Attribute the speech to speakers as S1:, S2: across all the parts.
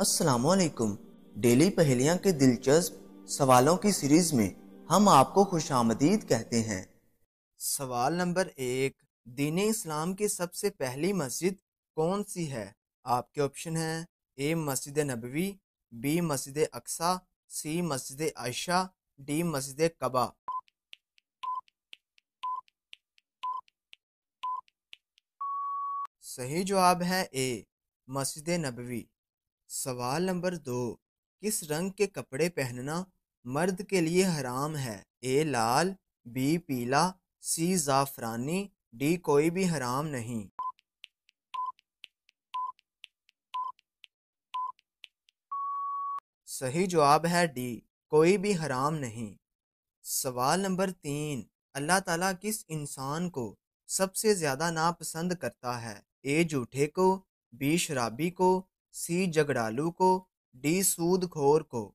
S1: असलकुम डेली पहेलियाँ के दिलचस्प सवालों की सीरीज में हम आपको खुश आमदीद कहते हैं सवाल नंबर एक दीन इस्लाम की सबसे पहली मस्जिद कौन सी है आपके ऑप्शन है ए मस्जिद नबवी बी मस्जिद अक्सा सी मस्जिद आयशा डी मस्जिद कबा सही जवाब है ए मस्जिद नबवी सवाल नंबर दो किस रंग के कपड़े पहनना मर्द के लिए हराम है ए लाल बी पीला सी ज़ाफ़रानी डी कोई भी हराम नहीं सही जवाब है डी कोई भी हराम नहीं सवाल नंबर तीन अल्लाह ताला किस इंसान को सबसे ज़्यादा नापसंद करता है ए झूठे को बी शराबी को सी जगड़ालू को डी सूद घोर को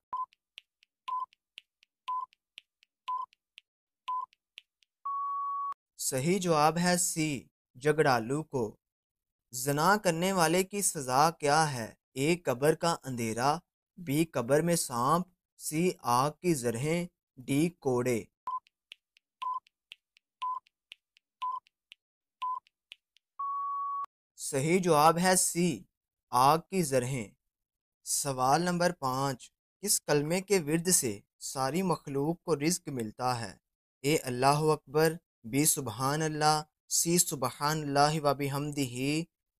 S1: सही जवाब है सी जगड़ालू को जना करने वाले की सजा क्या है ए कबर का अंधेरा बी कबर में सांप सी आग की जरहें डी कोड़े सही जवाब है सी आग की जरहें सवाल नंबर पाँच किस कलमे के विरद से सारी मखलूक को रिज्क मिलता है ए अल्लाह अकबर बी सुबहान अल्लाह सी सुबहान अल्लाह वबी हमदी ही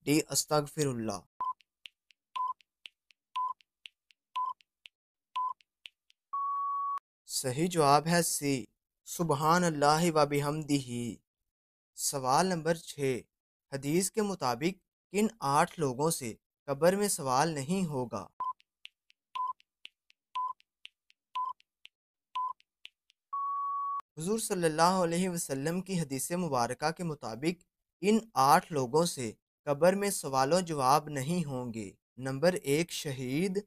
S1: डी अस्तगफिरुल्ला सही जवाब है सी सुबहान अल्लाह वबी हमदी ही सवाल नंबर छः हदीस के मुताबिक किन आठ लोगों से कब्र में सवाल नहीं होगा हजूर सल्लल्लाहु अलैहि वसल्लम की हदीस मुबारक के मुताबिक इन आठ लोगों से कब्र में सवालों जवाब नहीं होंगे नंबर एक शहीद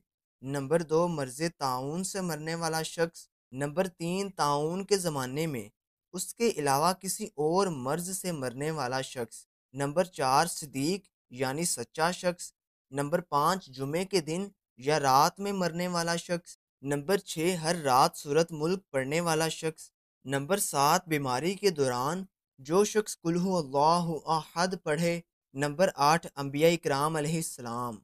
S1: नंबर दो मर्ज ताउन से मरने वाला शख्स नंबर तीन ताउन के ज़माने में उसके अलावा किसी और मर्ज से मरने वाला शख्स नंबर चार सदीक यानी सच्चा शख्स नंबर पाँच जुमे के दिन या रात में मरने वाला शख्स नंबर छः हर रात सूरत मुल्क पढ़ने वाला शख्स नंबर सात बीमारी के दौरान जो शख्स कुल्हु अल्लाह अहद पढ़े नंबर आठ अम्बिया इकराम सलाम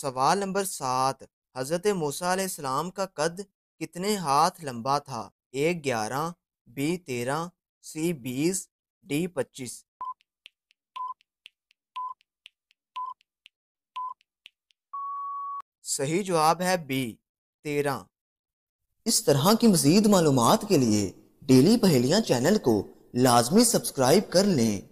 S1: सवाल नंबर सात हज़रत मूसा सलाम का कद कितने हाथ लंबा था ए ग्यारह बी तेरह सी बीस डी पच्चीस सही जवाब है बी तेरह इस तरह की मजीद मालूम के लिए डेली पहेलियां चैनल को लाजमी सब्सक्राइब कर लें